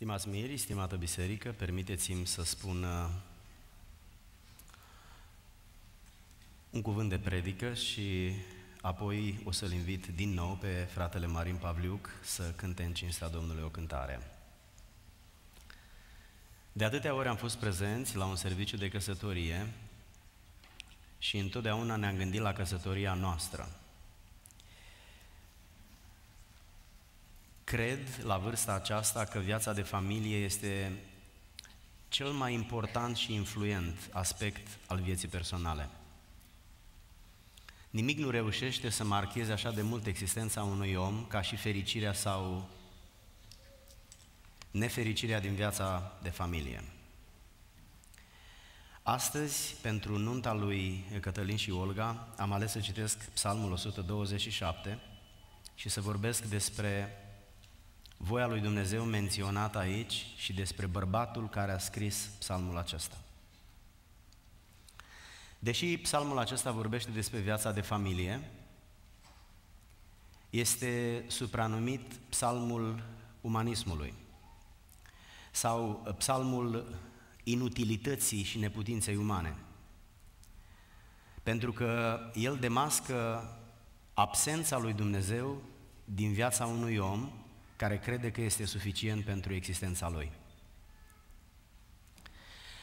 Stimați miri, stimată biserică, permiteți-mi să spun uh, un cuvânt de predică și apoi o să-l invit din nou pe fratele Marin Pavliuc să cânte în cinstea Domnului o cântare. De atâtea ori am fost prezenți la un serviciu de căsătorie și întotdeauna ne-am gândit la căsătoria noastră – cred la vârsta aceasta că viața de familie este cel mai important și influent aspect al vieții personale. Nimic nu reușește să marcheze așa de mult existența unui om ca și fericirea sau nefericirea din viața de familie. Astăzi, pentru nunta lui Cătălin și Olga, am ales să citesc Psalmul 127 și să vorbesc despre voia lui Dumnezeu menționată aici și despre bărbatul care a scris psalmul acesta. Deși psalmul acesta vorbește despre viața de familie, este supranumit psalmul umanismului sau psalmul inutilității și neputinței umane. Pentru că el demască absența lui Dumnezeu din viața unui om care crede că este suficient pentru existența lui.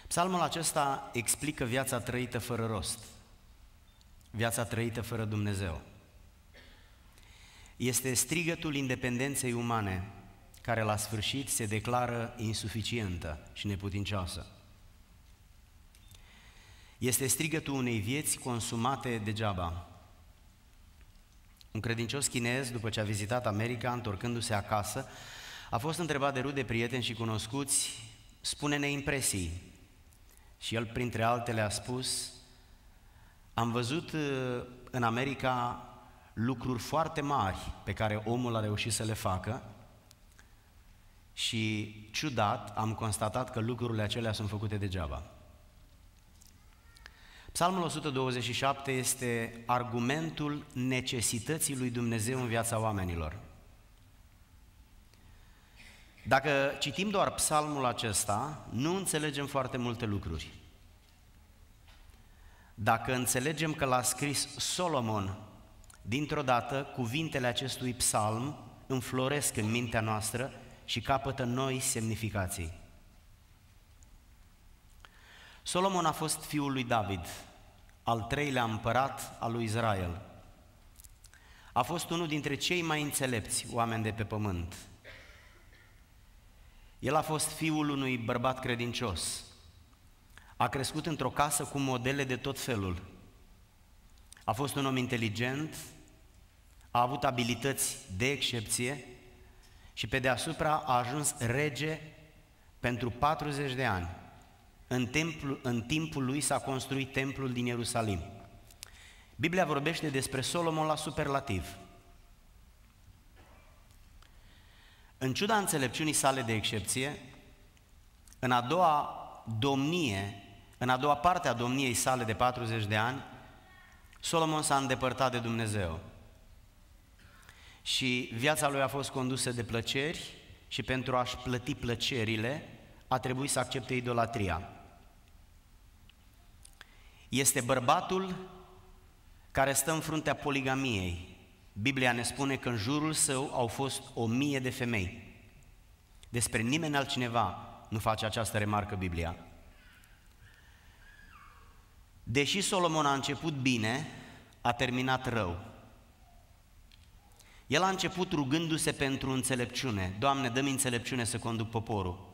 Psalmul acesta explică viața trăită fără rost, viața trăită fără Dumnezeu. Este strigătul independenței umane care la sfârșit se declară insuficientă și neputincioasă. Este strigătul unei vieți consumate degeaba, un credincios chinez, după ce a vizitat America, întorcându-se acasă, a fost întrebat de rude prieteni și cunoscuți, spune-ne impresii. Și el, printre altele, a spus, am văzut uh, în America lucruri foarte mari pe care omul a reușit să le facă și, ciudat, am constatat că lucrurile acelea sunt făcute degeaba. Psalmul 127 este argumentul necesității lui Dumnezeu în viața oamenilor. Dacă citim doar psalmul acesta, nu înțelegem foarte multe lucruri. Dacă înțelegem că l-a scris Solomon, dintr-o dată cuvintele acestui psalm înfloresc în mintea noastră și capătă noi semnificații. Solomon a fost fiul lui David, al treilea împărat al lui Israel. A fost unul dintre cei mai înțelepți oameni de pe pământ. El a fost fiul unui bărbat credincios. A crescut într-o casă cu modele de tot felul. A fost un om inteligent, a avut abilități de excepție și pe deasupra a ajuns rege pentru 40 de ani. În, templu, în timpul lui s-a construit templul din Ierusalim. Biblia vorbește despre Solomon la superlativ. În ciuda înțelepciunii sale de excepție, în a doua domnie, în a doua parte a domniei sale de 40 de ani, Solomon s-a îndepărtat de Dumnezeu. Și viața lui a fost condusă de plăceri și pentru a-și plăti plăcerile a trebuit să accepte idolatria este bărbatul care stă în fruntea poligamiei. Biblia ne spune că în jurul său au fost o mie de femei. Despre nimeni altcineva nu face această remarcă Biblia. Deși Solomon a început bine, a terminat rău. El a început rugându-se pentru înțelepciune. Doamne, dă-mi înțelepciune să conduc poporul.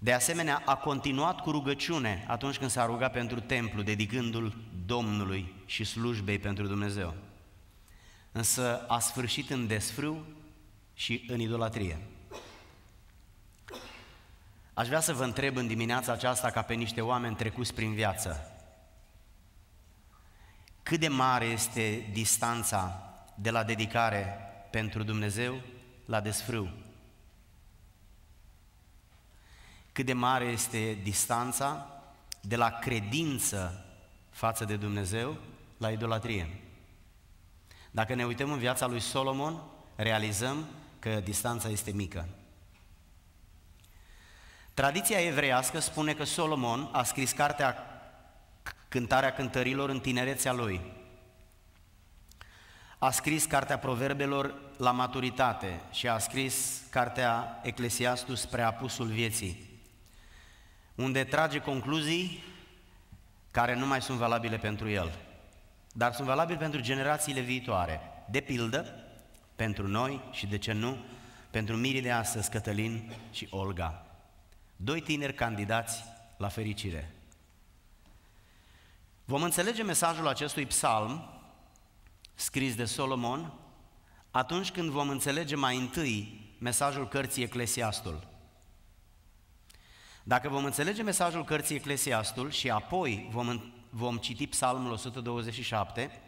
De asemenea, a continuat cu rugăciune atunci când s-a rugat pentru templu, dedicându-l Domnului și slujbei pentru Dumnezeu. Însă a sfârșit în desfrâu și în idolatrie. Aș vrea să vă întreb în dimineața aceasta ca pe niște oameni trecuți prin viață. Cât de mare este distanța de la dedicare pentru Dumnezeu la desfrâu cât de mare este distanța de la credință față de Dumnezeu la idolatrie. Dacă ne uităm în viața lui Solomon, realizăm că distanța este mică. Tradiția evreiască spune că Solomon a scris cartea Cântarea cântărilor în tinerețea lui. A scris cartea Proverbelor la maturitate și a scris cartea Eclesiastus spre apusul vieții unde trage concluzii care nu mai sunt valabile pentru el, dar sunt valabile pentru generațiile viitoare. De pildă, pentru noi și de ce nu, pentru mirii de astăzi, Cătălin și Olga. Doi tineri candidați la fericire. Vom înțelege mesajul acestui psalm scris de Solomon atunci când vom înțelege mai întâi mesajul cărții Eclesiastul. Dacă vom înțelege mesajul cărții Eclesiastul și apoi vom, vom citi Psalmul 127,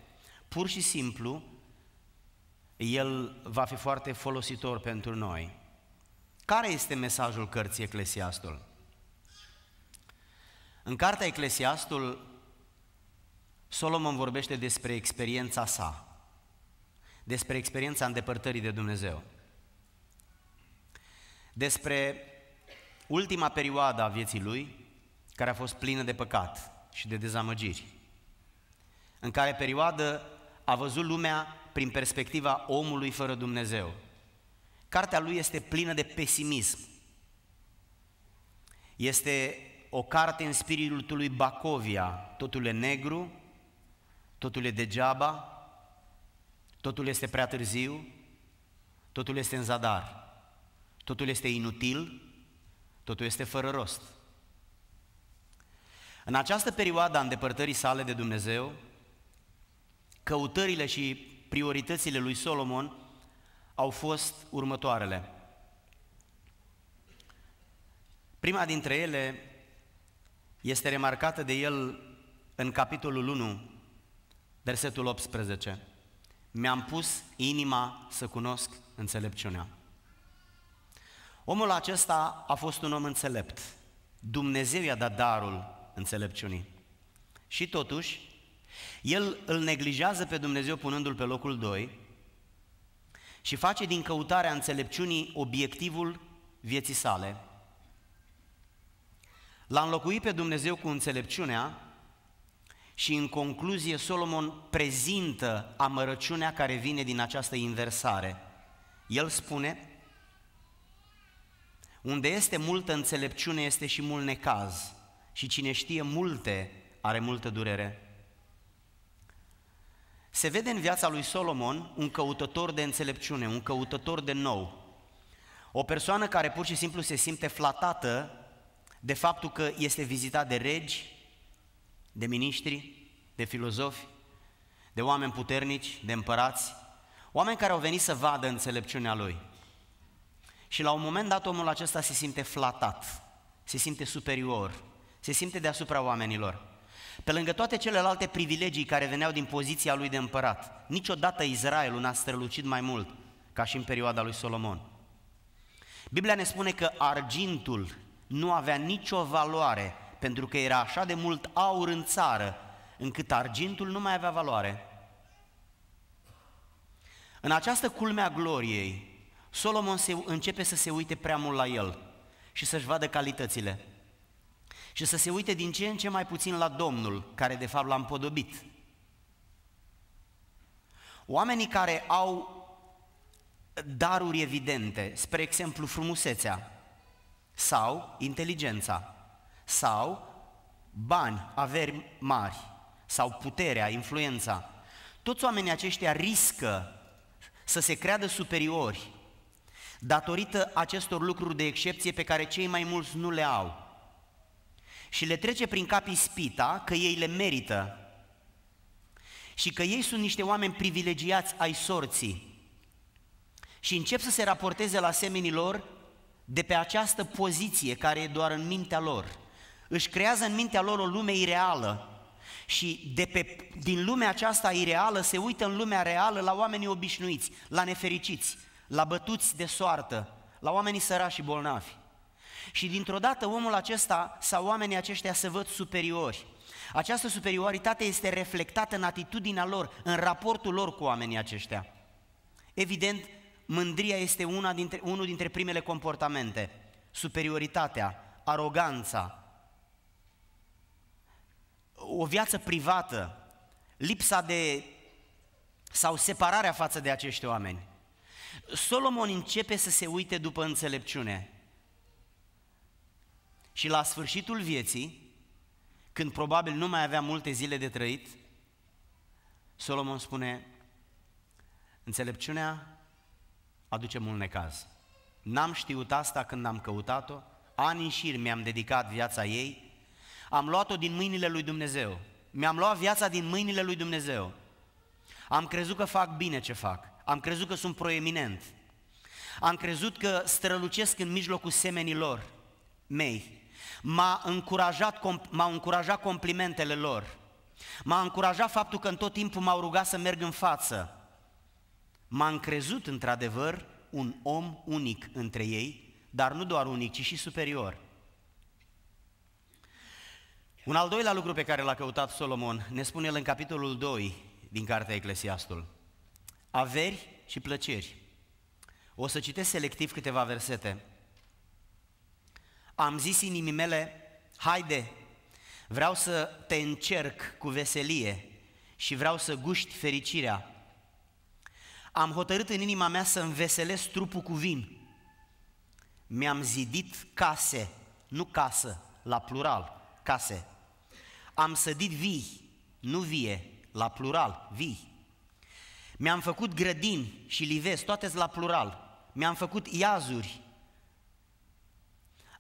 pur și simplu, el va fi foarte folositor pentru noi. Care este mesajul cărții Eclesiastul? În cartea Eclesiastul, Solomon vorbește despre experiența sa, despre experiența îndepărtării de Dumnezeu, despre ultima perioadă a vieții lui, care a fost plină de păcat și de dezamăgiri, în care perioadă a văzut lumea prin perspectiva omului fără Dumnezeu. Cartea lui este plină de pesimism. Este o carte în spiritul lui Bacovia. Totul e negru, totul e degeaba, totul este prea târziu, totul este în zadar, totul este inutil, totul este fără rost. În această perioadă a îndepărtării sale de Dumnezeu, căutările și prioritățile lui Solomon au fost următoarele. Prima dintre ele este remarcată de el în capitolul 1, versetul 18. Mi-am pus inima să cunosc înțelepciunea. Omul acesta a fost un om înțelept. Dumnezeu i-a dat darul înțelepciunii. Și totuși, el îl neglijează pe Dumnezeu punându-l pe locul 2 și face din căutarea înțelepciunii obiectivul vieții sale. L-a înlocuit pe Dumnezeu cu înțelepciunea și în concluzie Solomon prezintă amărăciunea care vine din această inversare. El spune, unde este multă înțelepciune, este și mult necaz. Și cine știe multe, are multă durere. Se vede în viața lui Solomon un căutător de înțelepciune, un căutător de nou. O persoană care pur și simplu se simte flatată de faptul că este vizitat de regi, de miniștri, de filozofi, de oameni puternici, de împărați, oameni care au venit să vadă înțelepciunea lui. Și la un moment dat omul acesta se simte flatat, se simte superior, se simte deasupra oamenilor. Pe lângă toate celelalte privilegii care veneau din poziția lui de împărat, niciodată Israelul n-a strălucit mai mult ca și în perioada lui Solomon. Biblia ne spune că argintul nu avea nicio valoare pentru că era așa de mult aur în țară încât argintul nu mai avea valoare. În această culme a gloriei, Solomon se, începe să se uite prea mult la el și să-și vadă calitățile și să se uite din ce în ce mai puțin la Domnul, care de fapt l-a împodobit. Oamenii care au daruri evidente, spre exemplu frumusețea sau inteligența sau bani, averi mari sau puterea, influența. Toți oamenii aceștia riscă să se creadă superiori datorită acestor lucruri de excepție pe care cei mai mulți nu le au. Și le trece prin cap ispita că ei le merită și că ei sunt niște oameni privilegiați ai sorții și încep să se raporteze la lor de pe această poziție care e doar în mintea lor. Își creează în mintea lor o lume ireală și de pe, din lumea aceasta ireală se uită în lumea reală la oamenii obișnuiți, la nefericiți, la bătuți de soartă, la oamenii sărași și bolnavi. Și dintr-o dată omul acesta sau oamenii aceștia se văd superiori. Această superioritate este reflectată în atitudinea lor, în raportul lor cu oamenii aceștia. Evident, mândria este una dintre, unul dintre primele comportamente. Superioritatea, aroganța, o viață privată, lipsa de sau separarea față de acești oameni. Solomon începe să se uite după înțelepciune. Și la sfârșitul vieții, când probabil nu mai avea multe zile de trăit, Solomon spune, înțelepciunea aduce mult necaz. N-am știut asta când am căutat-o, ani în șir mi-am dedicat viața ei, am luat-o din mâinile lui Dumnezeu, mi-am luat viața din mâinile lui Dumnezeu. Am crezut că fac bine ce fac, am crezut că sunt proeminent. Am crezut că strălucesc în mijlocul semenilor mei. M-a încurajat, m-au încurajat complimentele lor. M-a încurajat faptul că în tot timpul m-au rugat să merg în față. M-am crezut într-adevăr un om unic între ei, dar nu doar unic, ci și superior. Un al doilea lucru pe care l-a căutat Solomon ne spune el în capitolul 2 din Cartea Eclesiastul averi și plăceri. O să citesc selectiv câteva versete. Am zis inimii mele, haide, vreau să te încerc cu veselie și vreau să guști fericirea. Am hotărât în inima mea să înveselesc trupul cu vin. Mi-am zidit case, nu casă, la plural, case. Am sădit vii, nu vie, la plural, vii. Mi-am făcut grădini și livezi, toate la plural. Mi-am făcut iazuri.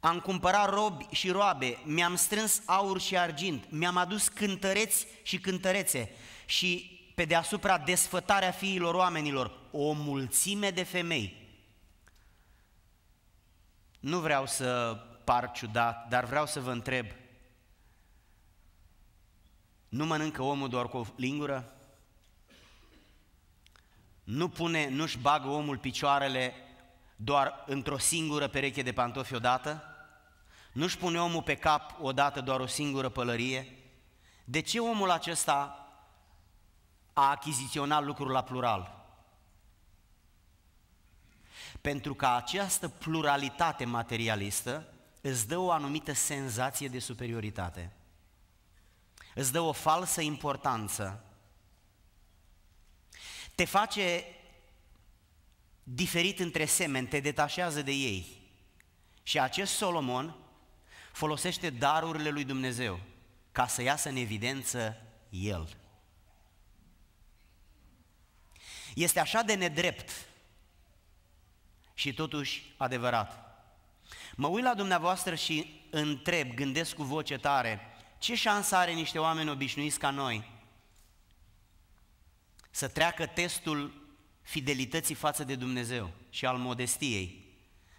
Am cumpărat robi și roabe, mi-am strâns aur și argint, mi-am adus cântăreți și cântărețe și pe deasupra desfătarea fiilor oamenilor, o mulțime de femei. Nu vreau să par ciudat, dar vreau să vă întreb, nu mănâncă omul doar cu o lingură? nu pune, nu-și bagă omul picioarele doar într-o singură pereche de pantofi odată? Nu-și pune omul pe cap odată doar o singură pălărie? De ce omul acesta a achiziționat lucrul la plural? Pentru că această pluralitate materialistă îți dă o anumită senzație de superioritate. Îți dă o falsă importanță te face diferit între semeni, te detașează de ei. Și acest Solomon folosește darurile lui Dumnezeu ca să iasă în evidență el. Este așa de nedrept și totuși adevărat. Mă uit la dumneavoastră și întreb, gândesc cu voce tare, ce șansă are niște oameni obișnuiți ca noi să treacă testul fidelității față de Dumnezeu și al modestiei.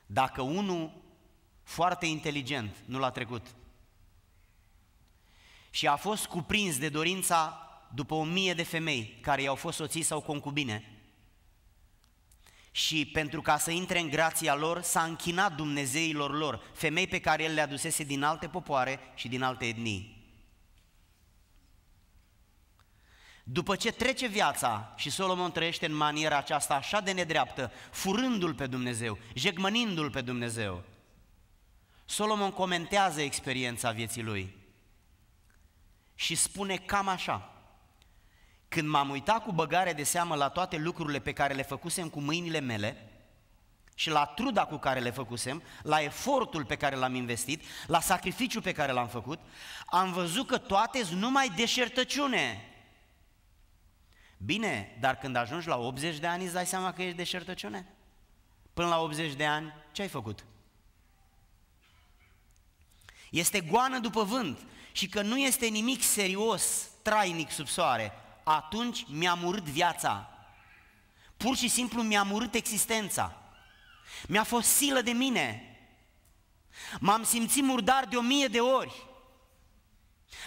Dacă unul foarte inteligent nu l-a trecut și a fost cuprins de dorința după o mie de femei care i-au fost soții sau concubine și pentru ca să intre în grația lor s-a închinat Dumnezeilor lor, femei pe care el le adusese din alte popoare și din alte etnii. După ce trece viața și Solomon trăiește în maniera aceasta așa de nedreaptă, furându-l pe Dumnezeu, jegmănindu-l pe Dumnezeu, Solomon comentează experiența vieții lui și spune cam așa. Când m-am uitat cu băgare de seamă la toate lucrurile pe care le făcusem cu mâinile mele și la truda cu care le făcusem, la efortul pe care l-am investit, la sacrificiul pe care l-am făcut, am văzut că toate sunt numai deșertăciune Bine, dar când ajungi la 80 de ani îți dai seama că ești deșertăciune. Până la 80 de ani, ce ai făcut? Este goană după vânt și că nu este nimic serios, trainic sub soare, atunci mi-am murit viața. Pur și simplu mi-am murit existența. Mi-a fost silă de mine. M-am simțit murdar de o mie de ori.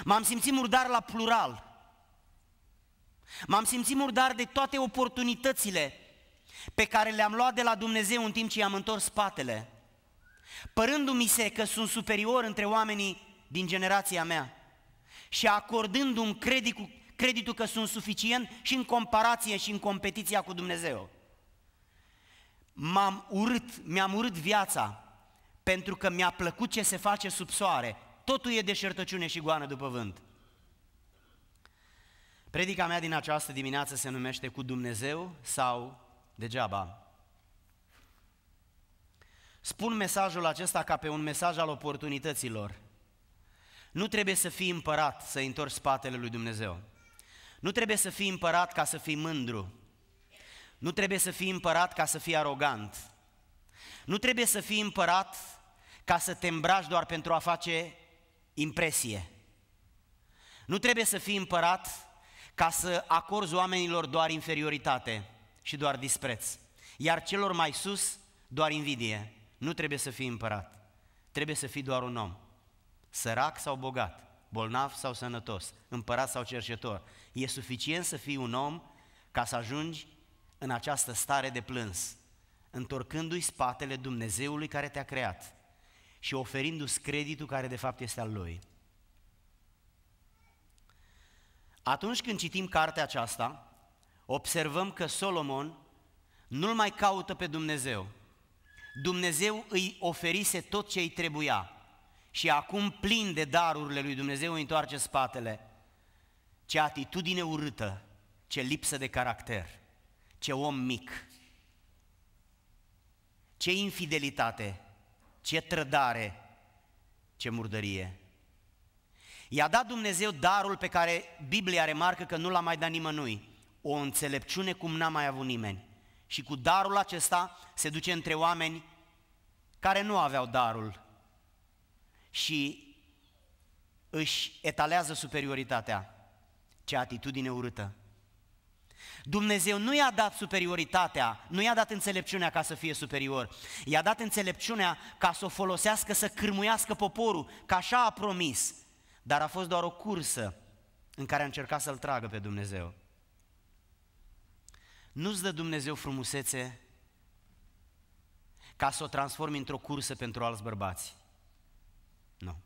M-am simțit murdar la plural. M-am simțit murdar de toate oportunitățile pe care le-am luat de la Dumnezeu în timp ce i-am întors spatele, părându-mi se că sunt superior între oamenii din generația mea și acordându-mi creditul, creditul că sunt suficient și în comparație și în competiția cu Dumnezeu. M-am urât, mi-am urât viața pentru că mi-a plăcut ce se face sub soare. Totul e deșertăciune și goană după vânt. Predica mea din această dimineață se numește Cu Dumnezeu sau degeaba. Spun mesajul acesta ca pe un mesaj al oportunităților. Nu trebuie să fii împărat să întorci spatele lui Dumnezeu. Nu trebuie să fii împărat ca să fii mândru. Nu trebuie să fii împărat ca să fii arogant. Nu trebuie să fii împărat ca să te îmbraci doar pentru a face impresie. Nu trebuie să fii împărat ca să acorzi oamenilor doar inferioritate și doar dispreț, iar celor mai sus doar invidie. Nu trebuie să fii împărat, trebuie să fii doar un om, sărac sau bogat, bolnav sau sănătos, împărat sau cercetor. E suficient să fii un om ca să ajungi în această stare de plâns, întorcându-i spatele Dumnezeului care te-a creat și oferindu-ți creditul care de fapt este al Lui. Atunci când citim cartea aceasta, observăm că Solomon nu-l mai caută pe Dumnezeu. Dumnezeu îi oferise tot ce îi trebuia și acum plin de darurile lui Dumnezeu îi întoarce spatele. Ce atitudine urâtă, ce lipsă de caracter, ce om mic, ce infidelitate, ce trădare, ce murdărie. I-a dat Dumnezeu darul pe care Biblia remarcă că nu l-a mai dat nimănui, o înțelepciune cum n-a mai avut nimeni. Și cu darul acesta se duce între oameni care nu aveau darul și își etalează superioritatea. Ce atitudine urâtă! Dumnezeu nu i-a dat superioritatea, nu i-a dat înțelepciunea ca să fie superior. I-a dat înțelepciunea ca să o folosească să cârmuiască poporul, ca așa a promis. Dar a fost doar o cursă în care a încercat să-L tragă pe Dumnezeu. Nu-ți dă Dumnezeu frumusețe ca să o transformi într-o cursă pentru alți bărbați. Nu.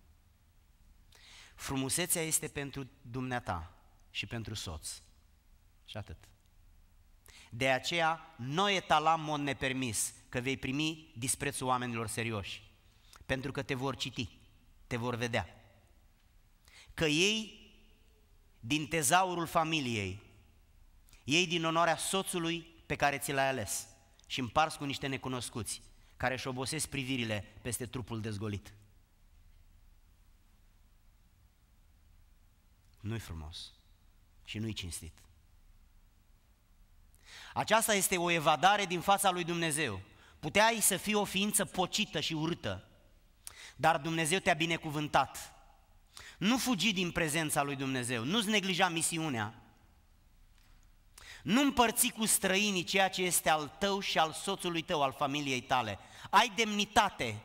Frumusețea este pentru dumneata și pentru soț. Și atât. De aceea, noi etalam mod nepermis că vei primi disprețul oamenilor serioși. Pentru că te vor citi, te vor vedea că ei din tezaurul familiei, ei din onoarea soțului pe care ți l-ai ales și împars cu niște necunoscuți care își obosesc privirile peste trupul dezgolit. Nu-i frumos și nu-i cinstit. Aceasta este o evadare din fața lui Dumnezeu. Puteai să fii o ființă pocită și urâtă, dar Dumnezeu te-a binecuvântat nu fugi din prezența lui Dumnezeu, nu-ți neglija misiunea. Nu împărți cu străinii ceea ce este al tău și al soțului tău, al familiei tale. Ai demnitate.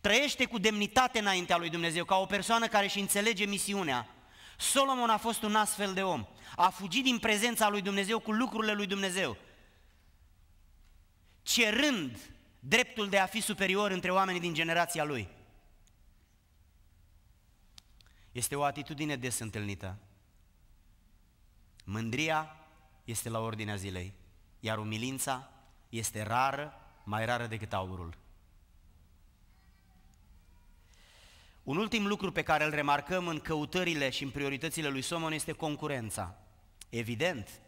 Trăiește cu demnitate înaintea lui Dumnezeu, ca o persoană care își înțelege misiunea. Solomon a fost un astfel de om. A fugit din prezența lui Dumnezeu cu lucrurile lui Dumnezeu. Cerând dreptul de a fi superior între oamenii din generația lui. Este o atitudine des întâlnită. Mândria este la ordinea zilei, iar umilința este rară, mai rară decât aurul. Un ultim lucru pe care îl remarcăm în căutările și în prioritățile lui Somon este concurența. Evident.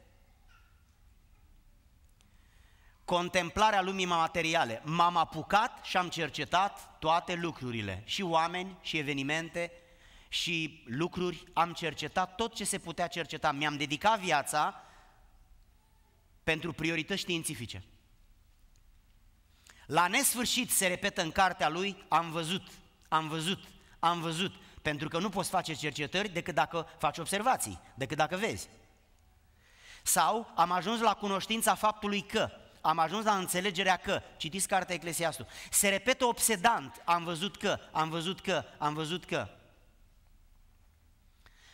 Contemplarea lumii materiale. M-am apucat și am cercetat toate lucrurile, și oameni, și evenimente, și lucruri, am cercetat tot ce se putea cerceta, mi-am dedicat viața pentru priorități științifice. La nesfârșit se repetă în cartea lui, am văzut, am văzut, am văzut, pentru că nu poți face cercetări decât dacă faci observații, decât dacă vezi. Sau am ajuns la cunoștința faptului că, am ajuns la înțelegerea că, citiți cartea Eclesiastul, se repetă obsedant, am văzut că, am văzut că, am văzut că.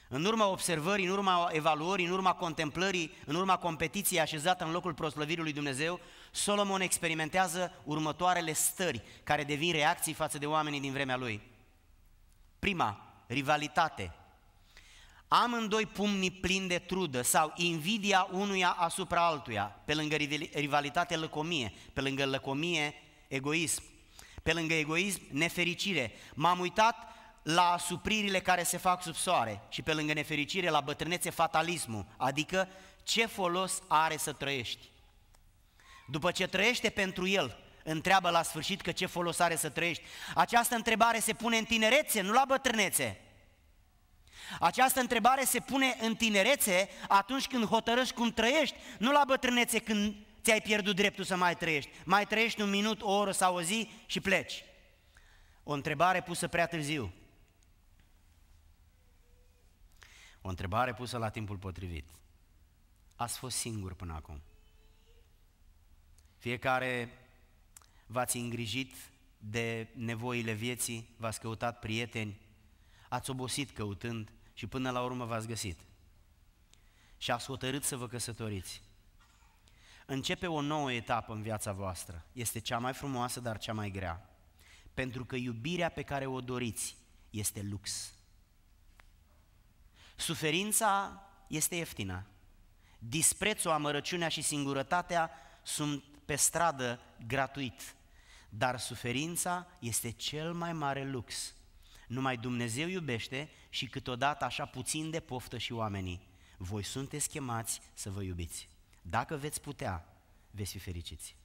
În urma observării, în urma evaluării, în urma contemplării, în urma competiției așezată în locul proslăvirii lui Dumnezeu, Solomon experimentează următoarele stări care devin reacții față de oamenii din vremea lui. Prima, rivalitate. Amândoi pumnii plini de trudă sau invidia unuia asupra altuia, pe lângă rivalitate lăcomie, pe lângă lăcomie egoism, pe lângă egoism nefericire. M-am uitat la supririle care se fac sub soare și pe lângă nefericire la bătrânețe fatalismul, adică ce folos are să trăiești. După ce trăiește pentru el, întreabă la sfârșit că ce folos are să trăiești. Această întrebare se pune în tinerețe, nu la bătrânețe. Această întrebare se pune în tinerețe atunci când hotărăști cum trăiești, nu la bătrânețe când ți-ai pierdut dreptul să mai trăiești. Mai trăiești un minut, o oră sau o zi și pleci. O întrebare pusă prea târziu O întrebare pusă la timpul potrivit. Ați fost singur până acum. Fiecare v-ați îngrijit de nevoile vieții, v-ați căutat prieteni, ați obosit căutând și până la urmă v-ați găsit. Și ați hotărât să vă căsătoriți. Începe o nouă etapă în viața voastră. Este cea mai frumoasă, dar cea mai grea. Pentru că iubirea pe care o doriți este lux. Suferința este ieftină. Disprețul, amărăciunea și singurătatea sunt pe stradă gratuit. Dar suferința este cel mai mare lux. Numai Dumnezeu iubește și câteodată așa puțin de poftă și oamenii. Voi sunteți chemați să vă iubiți. Dacă veți putea, veți fi fericiți.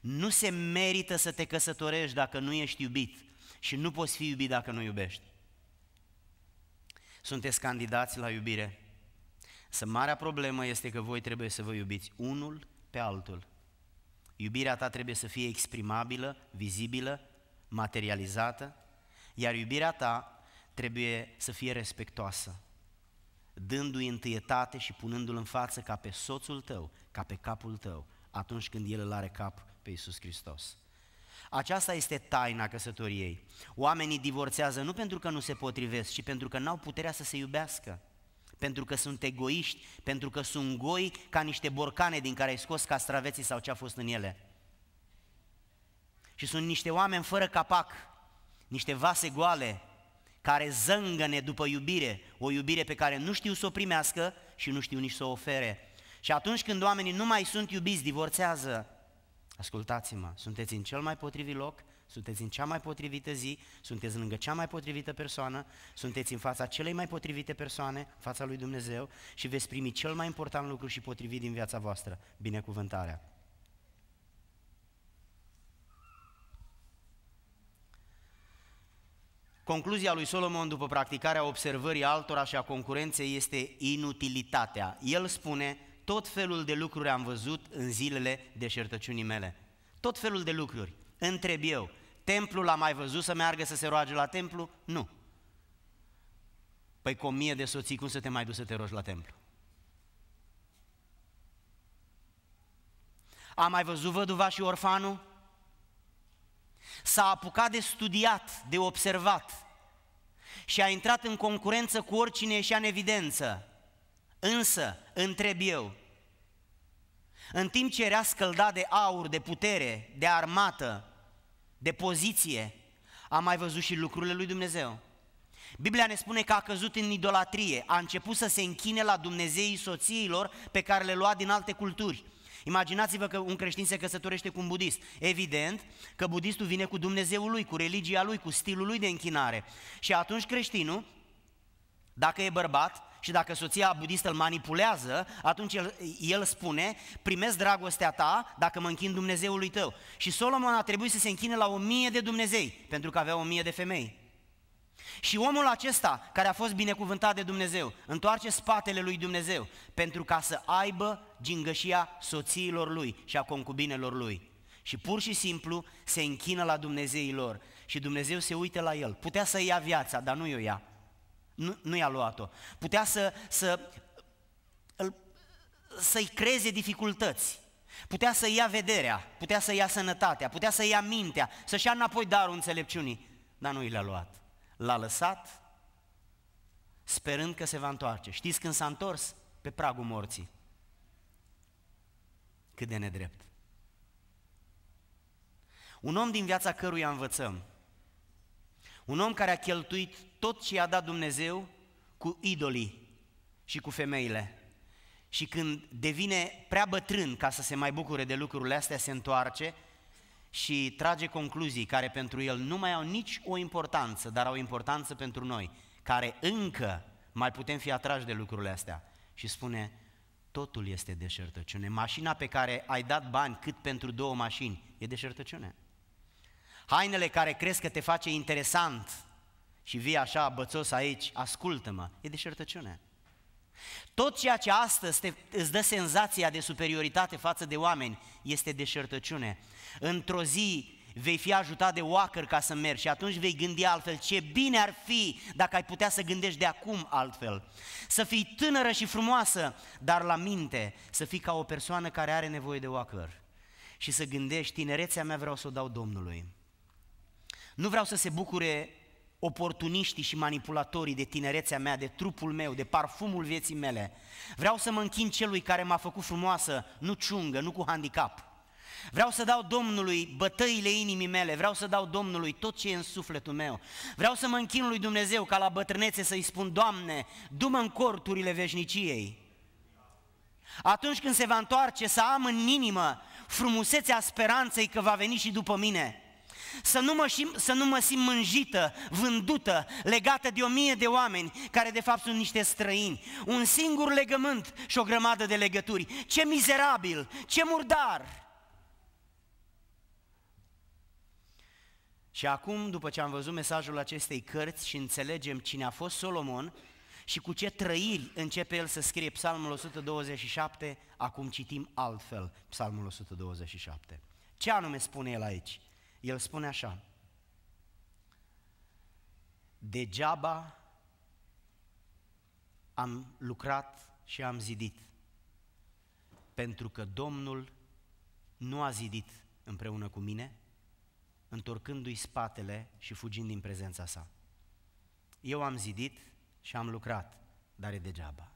Nu se merită să te căsătorești dacă nu ești iubit și nu poți fi iubit dacă nu iubești sunteți candidați la iubire. Să marea problemă este că voi trebuie să vă iubiți unul pe altul. Iubirea ta trebuie să fie exprimabilă, vizibilă, materializată, iar iubirea ta trebuie să fie respectoasă, dându-i întâietate și punându-l în față ca pe soțul tău, ca pe capul tău, atunci când el îl are cap pe Iisus Hristos. Aceasta este taina căsătoriei. Oamenii divorțează nu pentru că nu se potrivesc, ci pentru că n-au puterea să se iubească. Pentru că sunt egoiști, pentru că sunt goi ca niște borcane din care ai scos castraveții sau ce a fost în ele. Și sunt niște oameni fără capac, niște vase goale, care zângăne după iubire, o iubire pe care nu știu să o primească și nu știu nici să o ofere. Și atunci când oamenii nu mai sunt iubiți, divorțează. Ascultați-mă, sunteți în cel mai potrivit loc, sunteți în cea mai potrivită zi, sunteți lângă cea mai potrivită persoană, sunteți în fața celei mai potrivite persoane, în fața lui Dumnezeu și veți primi cel mai important lucru și potrivit din viața voastră, binecuvântarea. Concluzia lui Solomon după practicarea observării altora și a concurenței este inutilitatea. El spune, tot felul de lucruri am văzut în zilele deșertăciunii mele. Tot felul de lucruri. Întreb eu, templul a mai văzut să meargă să se roage la templu? Nu. Păi cu o mie de soții, cum să te mai duci să te rogi la templu? A mai văzut văduva și orfanul? S-a apucat de studiat, de observat și a intrat în concurență cu oricine ieșea în evidență. Însă, întreb eu, în timp ce era scăldat de aur, de putere, de armată, de poziție, a mai văzut și lucrurile lui Dumnezeu. Biblia ne spune că a căzut în idolatrie, a început să se închine la Dumnezeii soțiilor pe care le lua din alte culturi. Imaginați-vă că un creștin se căsătorește cu un budist. Evident că budistul vine cu Dumnezeul lui, cu religia lui, cu stilul lui de închinare. Și atunci creștinul dacă e bărbat și dacă soția budistă îl manipulează, atunci el, el spune, primesc dragostea ta dacă mă închin Dumnezeului tău. Și Solomon a trebuit să se închine la o mie de Dumnezei, pentru că avea o mie de femei. Și omul acesta, care a fost binecuvântat de Dumnezeu, întoarce spatele lui Dumnezeu pentru ca să aibă gingășia soțiilor lui și a concubinelor lui. Și pur și simplu se închină la Dumnezeii lor și Dumnezeu se uită la el. Putea să ia viața, dar nu i-o ia nu, nu i-a luat-o. Putea să, să, să-i creeze dificultăți. Putea să ia vederea, putea să ia sănătatea, putea să ia mintea, să-și ia înapoi darul înțelepciunii, dar nu i l-a luat. L-a lăsat sperând că se va întoarce. Știți când s-a întors? Pe pragul morții. Cât de nedrept. Un om din viața căruia învățăm un om care a cheltuit tot ce i-a dat Dumnezeu cu idolii și cu femeile. Și când devine prea bătrân ca să se mai bucure de lucrurile astea, se întoarce și trage concluzii care pentru el nu mai au nici o importanță, dar au importanță pentru noi, care încă mai putem fi atrași de lucrurile astea. Și spune, totul este deșertăciune. Mașina pe care ai dat bani cât pentru două mașini e deșertăciune hainele care crezi că te face interesant și vii așa bățos aici, ascultă-mă, e deșertăciune. Tot ceea ce astăzi te, îți dă senzația de superioritate față de oameni este deșertăciune. Într-o zi vei fi ajutat de Walker ca să mergi și atunci vei gândi altfel. Ce bine ar fi dacă ai putea să gândești de acum altfel. Să fii tânără și frumoasă, dar la minte, să fii ca o persoană care are nevoie de Walker. Și să gândești, tinerețea mea vreau să o dau Domnului. Nu vreau să se bucure oportuniștii și manipulatorii de tinerețea mea, de trupul meu, de parfumul vieții mele. Vreau să mă închin celui care m-a făcut frumoasă, nu ciungă, nu cu handicap. Vreau să dau Domnului bătăile inimii mele, vreau să dau Domnului tot ce e în sufletul meu. Vreau să mă închin lui Dumnezeu ca la bătrânețe să-i spun, Doamne, du în corturile veșniciei. Atunci când se va întoarce să am în inimă frumusețea speranței că va veni și după mine. Să nu, mă, să nu mă simt mânjită, vândută, legată de o mie de oameni care de fapt sunt niște străini. Un singur legământ și o grămadă de legături. Ce mizerabil, ce murdar! Și acum, după ce am văzut mesajul acestei cărți și înțelegem cine a fost Solomon și cu ce trăiri începe el să scrie Psalmul 127, acum citim altfel Psalmul 127. Ce anume spune el aici? El spune așa, degeaba am lucrat și am zidit, pentru că Domnul nu a zidit împreună cu mine, întorcându-i spatele și fugind din prezența sa. Eu am zidit și am lucrat, dar e degeaba.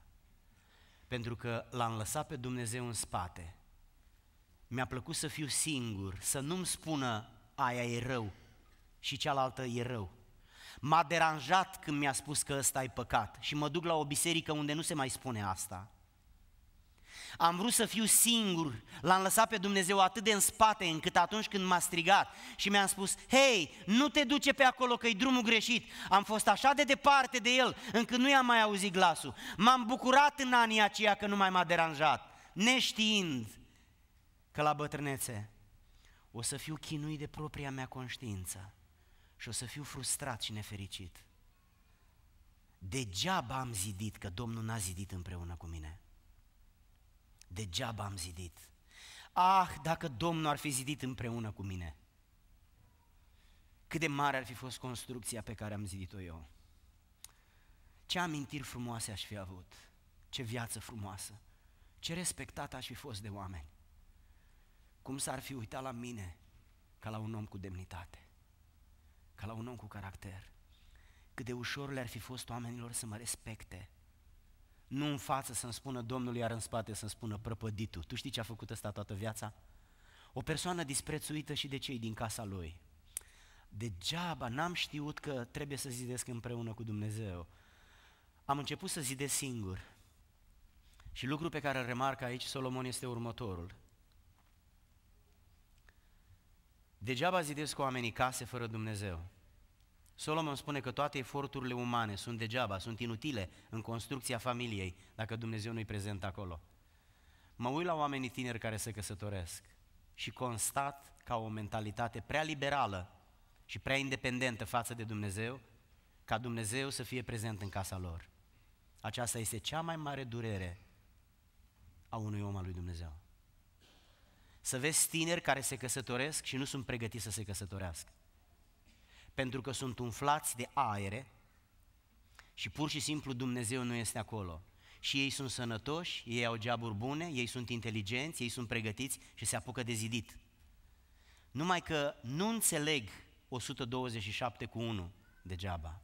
Pentru că l-am lăsat pe Dumnezeu în spate. Mi-a plăcut să fiu singur, să nu-mi spună aia e rău și cealaltă e rău. M-a deranjat când mi-a spus că ăsta e păcat și mă duc la o biserică unde nu se mai spune asta. Am vrut să fiu singur, l-am lăsat pe Dumnezeu atât de în spate încât atunci când m-a strigat și mi a spus, hei, nu te duce pe acolo că e drumul greșit, am fost așa de departe de el încât nu i-am mai auzit glasul. M-am bucurat în anii aceia că nu mai m-a deranjat, neștiind că la bătrânețe o să fiu chinuit de propria mea conștiință și o să fiu frustrat și nefericit. Degeaba am zidit, că Domnul n-a zidit împreună cu mine. Degeaba am zidit. Ah, dacă Domnul ar fi zidit împreună cu mine, cât de mare ar fi fost construcția pe care am zidit-o eu. Ce amintiri frumoase aș fi avut, ce viață frumoasă, ce respectat aș fi fost de oameni cum s-ar fi uitat la mine ca la un om cu demnitate, ca la un om cu caracter. Cât de ușor le-ar fi fost oamenilor să mă respecte. Nu în față să-mi spună Domnul, iar în spate să-mi spună prăpăditul. Tu știi ce a făcut ăsta toată viața? O persoană disprețuită și de cei din casa lui. Degeaba, n-am știut că trebuie să zidesc împreună cu Dumnezeu. Am început să zidesc singur. Și lucru pe care îl remarc aici Solomon este următorul. Degeaba zidesc oamenii case fără Dumnezeu. Solomon spune că toate eforturile umane sunt degeaba, sunt inutile în construcția familiei, dacă Dumnezeu nu-i prezent acolo. Mă uit la oamenii tineri care se căsătoresc și constat ca o mentalitate prea liberală și prea independentă față de Dumnezeu, ca Dumnezeu să fie prezent în casa lor. Aceasta este cea mai mare durere a unui om al lui Dumnezeu. Să vezi tineri care se căsătoresc și nu sunt pregătiți să se căsătorească. Pentru că sunt umflați de aere și pur și simplu Dumnezeu nu este acolo. Și ei sunt sănătoși, ei au geaburi bune, ei sunt inteligenți, ei sunt pregătiți și se apucă de zidit. Numai că nu înțeleg 127 cu 1 degeaba.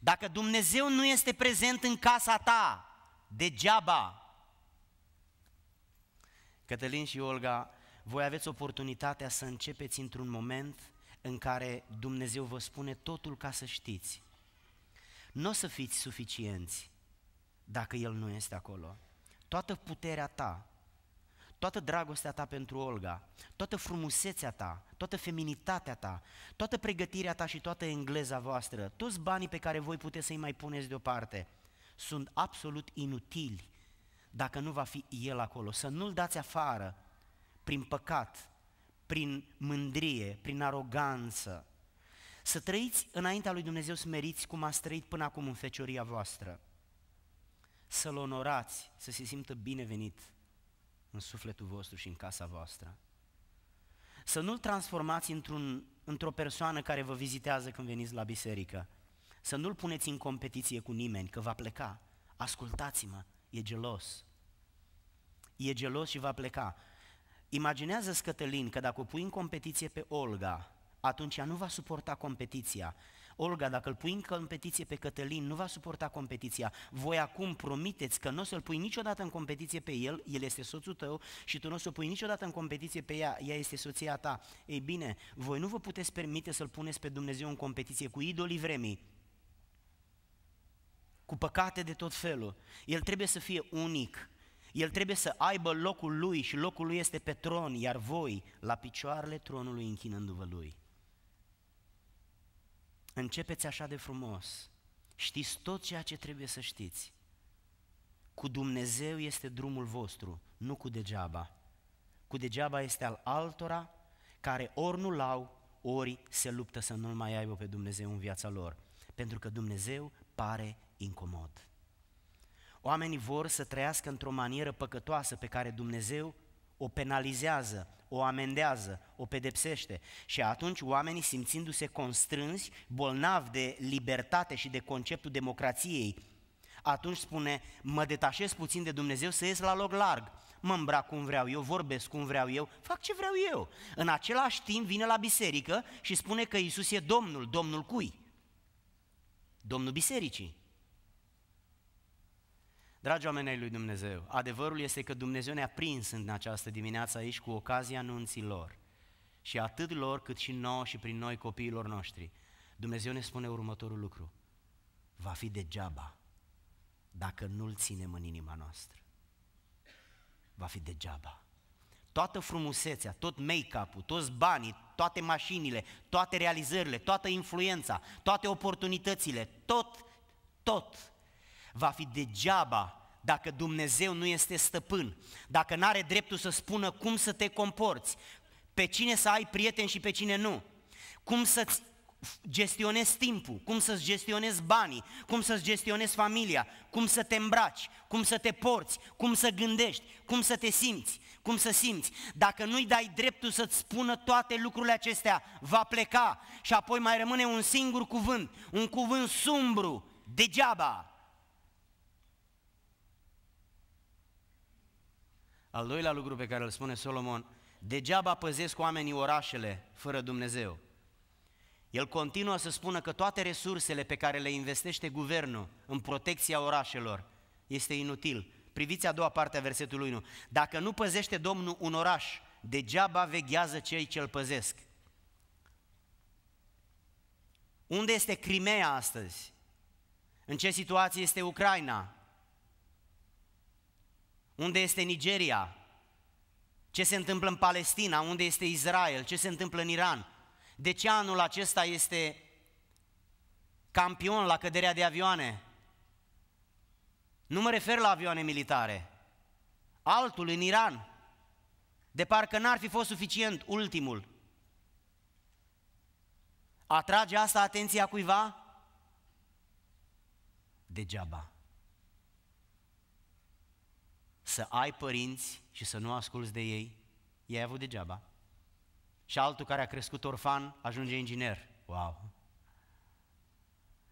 Dacă Dumnezeu nu este prezent în casa ta, degeaba Cătălin și Olga, voi aveți oportunitatea să începeți într-un moment în care Dumnezeu vă spune totul ca să știți. Nu o să fiți suficienți dacă El nu este acolo. Toată puterea ta, toată dragostea ta pentru Olga, toată frumusețea ta, toată feminitatea ta, toată pregătirea ta și toată engleza voastră, toți banii pe care voi puteți să-i mai puneți deoparte, sunt absolut inutili dacă nu va fi El acolo. Să nu-L dați afară prin păcat, prin mândrie, prin aroganță. Să trăiți înaintea lui Dumnezeu smeriți cum ați trăit până acum în fecioria voastră. Să-L onorați, să se simtă binevenit în sufletul vostru și în casa voastră. Să nu-L transformați într-un, într-o persoană care vă vizitează când veniți la biserică. Să nu-L puneți în competiție cu nimeni, că va pleca. Ascultați-mă, e gelos. E gelos și va pleca. Imaginează-ți, Cătălin, că dacă o pui în competiție pe Olga, atunci ea nu va suporta competiția. Olga, dacă îl pui în competiție pe Cătălin, nu va suporta competiția. Voi acum promiteți că nu o să-l pui niciodată în competiție pe el, el este soțul tău și tu nu o să o pui niciodată în competiție pe ea, ea este soția ta. Ei bine, voi nu vă puteți permite să-l puneți pe Dumnezeu în competiție cu idolii vremii cu păcate de tot felul. El trebuie să fie unic. El trebuie să aibă locul lui și locul lui este pe tron, iar voi la picioarele tronului închinându-vă lui. Începeți așa de frumos. Știți tot ceea ce trebuie să știți. Cu Dumnezeu este drumul vostru, nu cu degeaba. Cu degeaba este al altora care ori nu-L au, ori se luptă să nu-L mai aibă pe Dumnezeu în viața lor. Pentru că Dumnezeu pare incomod. Oamenii vor să trăiască într-o manieră păcătoasă pe care Dumnezeu o penalizează, o amendează, o pedepsește. Și atunci oamenii simțindu-se constrânsi, bolnavi de libertate și de conceptul democrației, atunci spune, mă detașez puțin de Dumnezeu să ies la loc larg, mă îmbrac cum vreau eu, vorbesc cum vreau eu, fac ce vreau eu. În același timp vine la biserică și spune că Isus e Domnul, Domnul cui? Domnul bisericii. Dragi oameni ai lui Dumnezeu, adevărul este că Dumnezeu ne-a prins în această dimineață aici cu ocazia anunților. Și atât lor cât și nouă și prin noi copiilor noștri. Dumnezeu ne spune următorul lucru. Va fi degeaba dacă nu-L ținem în inima noastră. Va fi degeaba. Toată frumusețea, tot make-up-ul, toți banii, toate mașinile, toate realizările, toată influența, toate oportunitățile, tot, tot va fi degeaba dacă Dumnezeu nu este stăpân, dacă nu are dreptul să spună cum să te comporți, pe cine să ai prieteni și pe cine nu, cum să-ți gestionezi timpul, cum să-ți gestionezi banii, cum să-ți gestionezi familia, cum să te îmbraci, cum să te porți, cum să gândești, cum să te simți, cum să simți. Dacă nu-i dai dreptul să-ți spună toate lucrurile acestea, va pleca și apoi mai rămâne un singur cuvânt, un cuvânt sumbru, degeaba. Al doilea lucru pe care îl spune Solomon, degeaba păzesc oamenii orașele fără Dumnezeu. El continuă să spună că toate resursele pe care le investește guvernul în protecția orașelor este inutil. Priviți a doua parte a versetului 1. Dacă nu păzește Domnul un oraș, degeaba veghează cei ce îl păzesc. Unde este Crimea astăzi? În ce situație este Ucraina? Unde este Nigeria? Ce se întâmplă în Palestina? Unde este Israel? Ce se întâmplă în Iran? De ce anul acesta este campion la căderea de avioane? Nu mă refer la avioane militare. Altul în Iran. De parcă n-ar fi fost suficient ultimul. Atrage asta atenția cuiva? Degeaba să ai părinți și să nu asculți de ei, i-ai avut degeaba. Și altul care a crescut orfan ajunge inginer. Wow!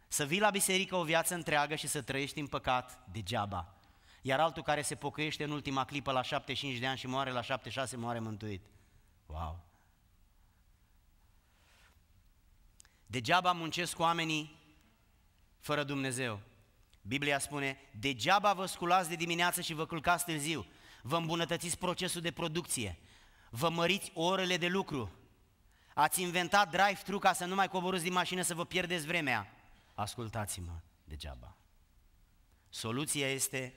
Să vii la biserică o viață întreagă și să trăiești în păcat degeaba. Iar altul care se pocăiește în ultima clipă la 75 de ani și moare la 76, moare mântuit. Wow! Degeaba muncesc cu oamenii fără Dumnezeu. Biblia spune, degeaba vă sculați de dimineață și vă culcați târziu, vă îmbunătățiți procesul de producție, vă măriți orele de lucru, ați inventat drive-thru ca să nu mai coborâți din mașină să vă pierdeți vremea. Ascultați-mă degeaba. Soluția este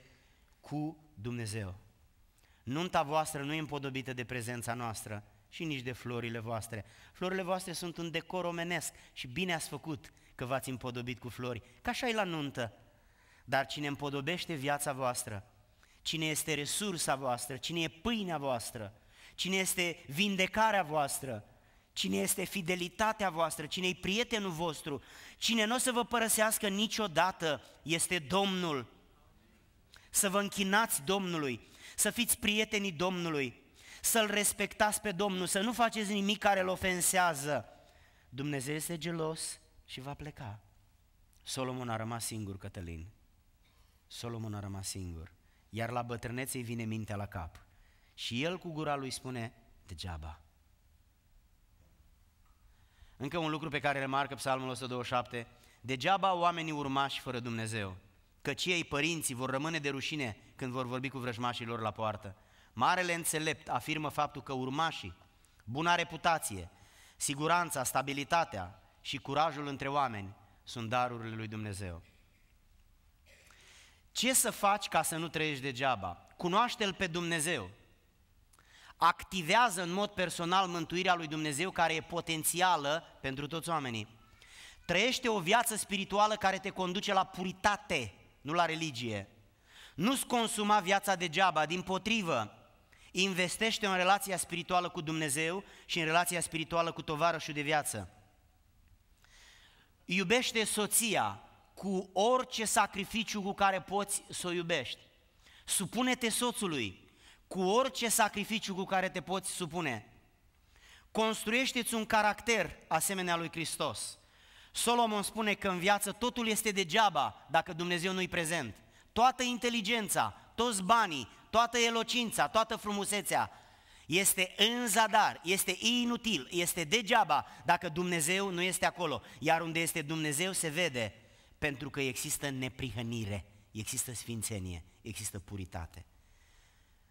cu Dumnezeu. Nunta voastră nu e împodobită de prezența noastră și nici de florile voastre. Florile voastre sunt un decor omenesc și bine ați făcut că v-ați împodobit cu flori, ca așa e la nuntă. Dar cine împodobește viața voastră, cine este resursa voastră, cine e pâinea voastră, cine este vindecarea voastră, cine este fidelitatea voastră, cine e prietenul vostru, cine nu o să vă părăsească niciodată, este Domnul. Să vă închinați Domnului, să fiți prietenii Domnului, să-L respectați pe Domnul, să nu faceți nimic care îl ofensează. Dumnezeu este gelos și va pleca. Solomon a rămas singur, Cătălin. Solomon a rămas singur, iar la bătrânețe îi vine mintea la cap. Și el cu gura lui spune, degeaba. Încă un lucru pe care remarcă psalmul 127, degeaba oamenii urmași fără Dumnezeu, căci ei părinții vor rămâne de rușine când vor vorbi cu vrăjmașii lor la poartă. Marele înțelept afirmă faptul că urmașii, buna reputație, siguranța, stabilitatea și curajul între oameni sunt darurile lui Dumnezeu. Ce să faci ca să nu trăiești degeaba? Cunoaște-L pe Dumnezeu. Activează în mod personal mântuirea lui Dumnezeu care e potențială pentru toți oamenii. Trăiește o viață spirituală care te conduce la puritate, nu la religie. Nu-ți consuma viața degeaba, din potrivă, investește în relația spirituală cu Dumnezeu și în relația spirituală cu tovarășul de viață. Iubește soția cu orice sacrificiu cu care poți să o iubești. Supune-te soțului cu orice sacrificiu cu care te poți supune. Construiește-ți un caracter asemenea lui Hristos. Solomon spune că în viață totul este degeaba dacă Dumnezeu nu-i prezent. Toată inteligența, toți banii, toată elocința, toată frumusețea este în zadar, este inutil, este degeaba dacă Dumnezeu nu este acolo. Iar unde este Dumnezeu se vede pentru că există neprihănire, există sfințenie, există puritate.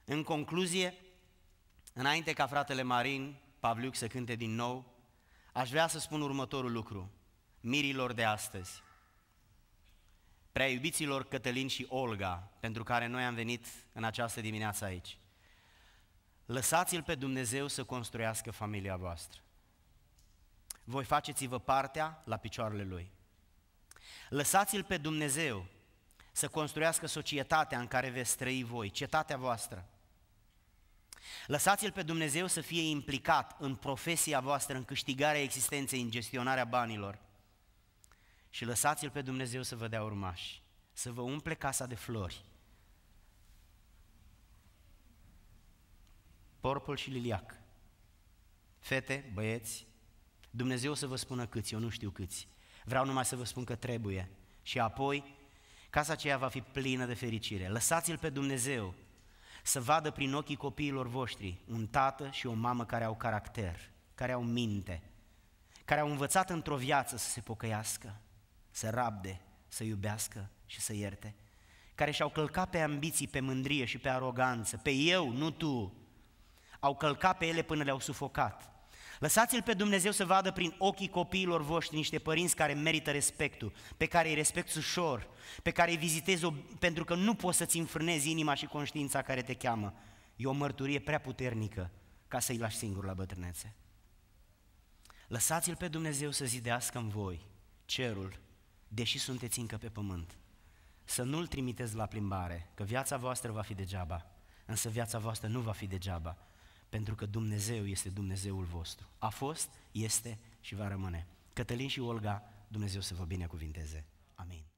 În concluzie, înainte ca fratele Marin Pavliuc să cânte din nou, aș vrea să spun următorul lucru mirilor de astăzi. Prea iubiților Cătălin și Olga, pentru care noi am venit în această dimineață aici. Lăsați-L pe Dumnezeu să construiască familia voastră. Voi faceți-vă partea la picioarele Lui. Lăsați-l pe Dumnezeu să construiască societatea în care veți trăi voi, cetatea voastră. Lăsați-l pe Dumnezeu să fie implicat în profesia voastră, în câștigarea existenței, în gestionarea banilor. Și lăsați-l pe Dumnezeu să vă dea urmași, să vă umple casa de flori. Porpul și liliac. Fete, băieți, Dumnezeu să vă spună câți, eu nu știu câți. Vreau numai să vă spun că trebuie. Și apoi, casa aceea va fi plină de fericire. Lăsați-L pe Dumnezeu să vadă prin ochii copiilor voștri un tată și o mamă care au caracter, care au minte, care au învățat într-o viață să se pocăiască, să rabde, să iubească și să ierte, care și-au călcat pe ambiții, pe mândrie și pe aroganță, pe eu, nu tu, au călcat pe ele până le-au sufocat, Lăsați-L pe Dumnezeu să vadă prin ochii copiilor voștri niște părinți care merită respectul, pe care îi respecti ușor, pe care îi vizitezi pentru că nu poți să-ți înfrânezi inima și conștiința care te cheamă. E o mărturie prea puternică ca să-i lași singur la bătrânețe. Lăsați-L pe Dumnezeu să zidească în voi cerul, deși sunteți încă pe pământ. Să nu-L trimiteți la plimbare, că viața voastră va fi degeaba, însă viața voastră nu va fi degeaba, pentru că Dumnezeu este Dumnezeul vostru. A fost, este și va rămâne. Cătălin și Olga, Dumnezeu să vă binecuvinteze. Amin.